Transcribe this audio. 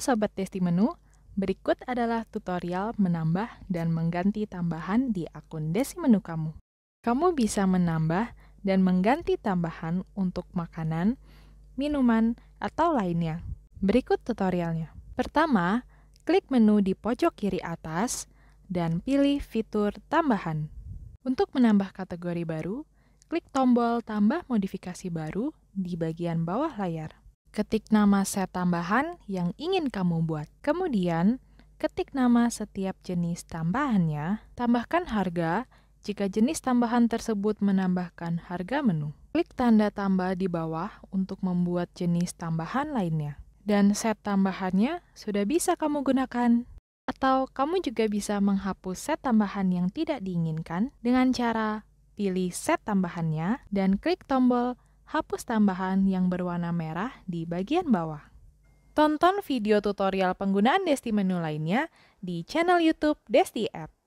Sobat Testi Menu, berikut adalah tutorial menambah dan mengganti tambahan di akun Desi Menu kamu. Kamu bisa menambah dan mengganti tambahan untuk makanan, minuman, atau lainnya. Berikut tutorialnya. Pertama, klik menu di pojok kiri atas dan pilih fitur tambahan. Untuk menambah kategori baru, klik tombol tambah modifikasi baru di bagian bawah layar. Ketik nama set tambahan yang ingin kamu buat. Kemudian, ketik nama setiap jenis tambahannya, tambahkan harga jika jenis tambahan tersebut menambahkan harga menu. Klik tanda tambah di bawah untuk membuat jenis tambahan lainnya. Dan set tambahannya sudah bisa kamu gunakan. Atau kamu juga bisa menghapus set tambahan yang tidak diinginkan dengan cara pilih set tambahannya dan klik tombol hapus tambahan yang berwarna merah di bagian bawah. Tonton video tutorial penggunaan Desti Menu lainnya di channel YouTube Desti App.